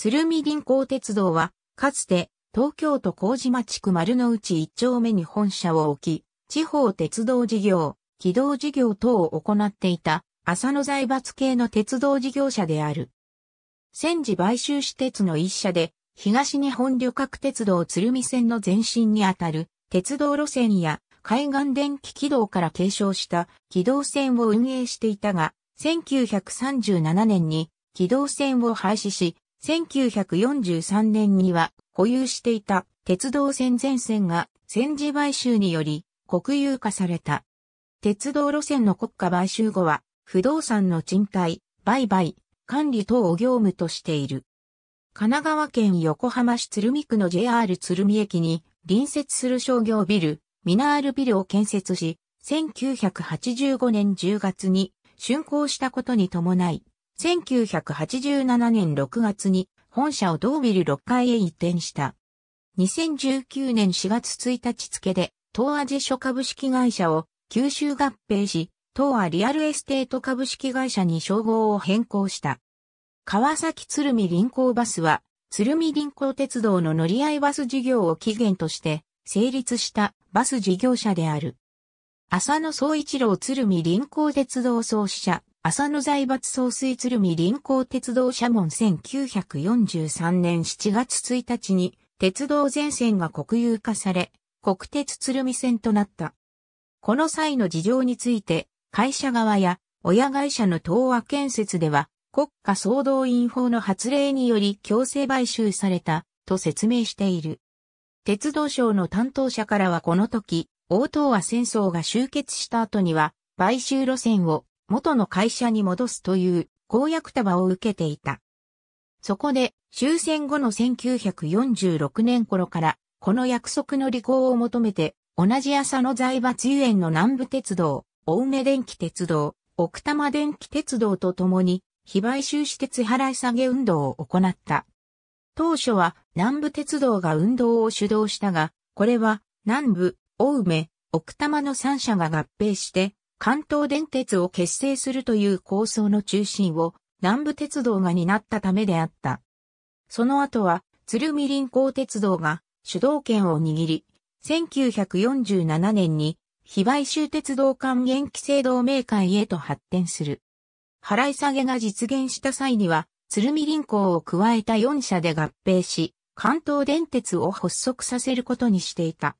鶴見銀行鉄道は、かつて東京都麹町区丸の内一丁目に本社を置き、地方鉄道事業、軌道事業等を行っていた浅野財閥系の鉄道事業者である。戦時買収私鉄の一社で、東日本旅客鉄道鶴見線の前身にあたる鉄道路線や海岸電気軌道から継承した軌道線を運営していたが、1937年に軌道線を廃止し、1943年には保有していた鉄道線全線が戦時買収により国有化された。鉄道路線の国家買収後は不動産の賃貸、売買、管理等を業務としている。神奈川県横浜市鶴見区の JR 鶴見駅に隣接する商業ビル、ミナールビルを建設し、1985年10月に竣工したことに伴い、1987年6月に本社をドービル6階へ移転した。2019年4月1日付で、東亜辞書株式会社を九州合併し、東亜リアルエステート株式会社に称号を変更した。川崎鶴見臨港バスは、鶴見臨港鉄道の乗り合いバス事業を起源として成立したバス事業者である。浅野総一郎鶴見臨港鉄道創始者、浅野財閥総帥鶴見臨港鉄道社門1943年7月1日に鉄道全線が国有化され、国鉄鶴見線となった。この際の事情について、会社側や親会社の東和建設では、国家総動員法の発令により強制買収されたと説明している。鉄道省の担当者からはこの時、大東亜戦争が終結した後には、買収路線を元の会社に戻すという公約束を受けていた。そこで終戦後の1946年頃からこの約束の履行を求めて同じ朝の財閥遊園の南部鉄道、青梅電気鉄道、奥多摩電気鉄道とともに非買収私鉄払い下げ運動を行った。当初は南部鉄道が運動を主導したが、これは南部、青梅、奥多摩の3社が合併して関東電鉄を結成するという構想の中心を南部鉄道が担ったためであった。その後は鶴見林港鉄道が主導権を握り、1947年に非買収鉄道還元規制同盟会へと発展する。払い下げが実現した際には、鶴見林港を加えた4社で合併し、関東電鉄を発足させることにしていた。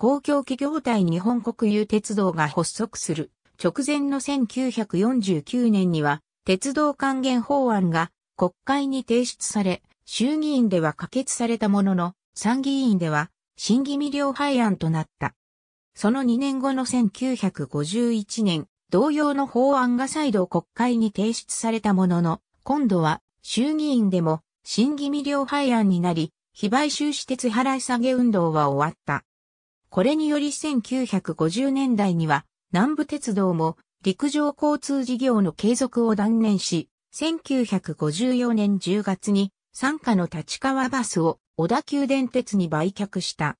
公共企業体日本国有鉄道が発足する直前の1949年には鉄道還元法案が国会に提出され、衆議院では可決されたものの、参議院では審議未了廃案となった。その2年後の1951年、同様の法案が再度国会に提出されたものの、今度は衆議院でも審議未了廃案になり、非買収私鉄払い下げ運動は終わった。これにより1950年代には南部鉄道も陸上交通事業の継続を断念し、1954年10月に参加の立川バスを小田急電鉄に売却した。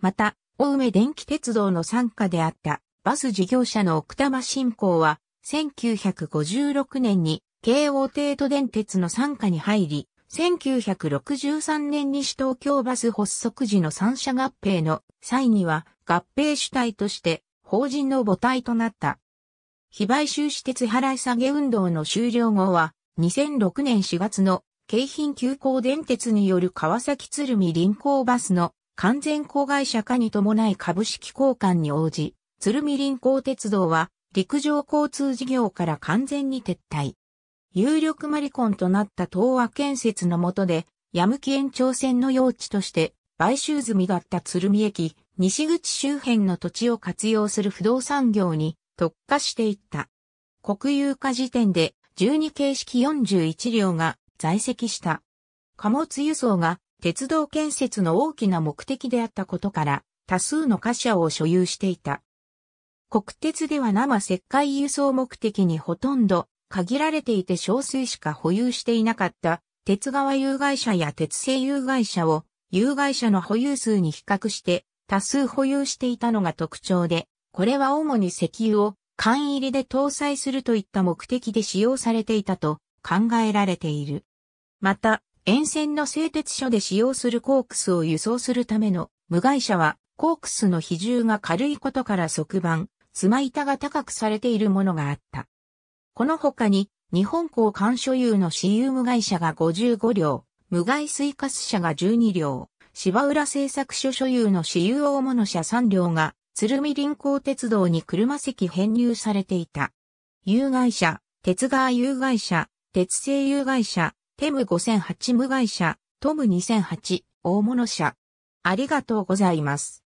また、青梅電気鉄道の参加であったバス事業者の奥多摩振興は1956年に京王帝都電鉄の参加に入り、1963年西東京バス発足時の三者合併の際には合併主体として法人の母体となった。非買収私鉄払い下げ運動の終了後は2006年4月の京浜急行電鉄による川崎鶴見臨港バスの完全公会社化に伴い株式交換に応じ、鶴見臨港鉄道は陸上交通事業から完全に撤退。有力マリコンとなった東亜建設の下で、ヤムキ延長線の用地として買収済みだった鶴見駅、西口周辺の土地を活用する不動産業に特化していった。国有化時点で12形式41両が在籍した。貨物輸送が鉄道建設の大きな目的であったことから多数の貨車を所有していた。国鉄では生石灰輸送目的にほとんど限られていて少数しか保有していなかった鉄側有害者や鉄製有害者を有害者の保有数に比較して多数保有していたのが特徴で、これは主に石油を缶入りで搭載するといった目的で使用されていたと考えられている。また、沿線の製鉄所で使用するコークスを輸送するための無害者はコークスの比重が軽いことから側板、つま板が高くされているものがあった。この他に、日本港換所有の私有無会社が55両、無害水ス社が12両、芝浦製作所所有の私有大物社3両が、鶴見臨港鉄道に車席編入されていた。有害社、鉄川有害社、鉄製有害社、テム5008無害社、トム2008、大物社。ありがとうございます。